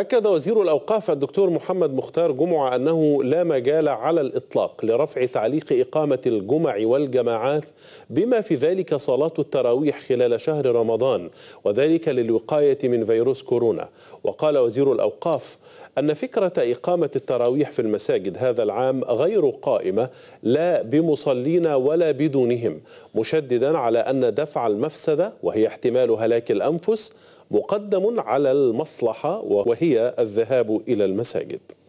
أكد وزير الأوقاف الدكتور محمد مختار جمعة أنه لا مجال على الإطلاق لرفع تعليق إقامة الجمع والجماعات بما في ذلك صلاة التراويح خلال شهر رمضان وذلك للوقاية من فيروس كورونا وقال وزير الأوقاف أن فكرة إقامة التراويح في المساجد هذا العام غير قائمة لا بمصلين ولا بدونهم مشددا على أن دفع المفسدة وهي احتمال هلاك الأنفس مقدم على المصلحة وهي الذهاب إلى المساجد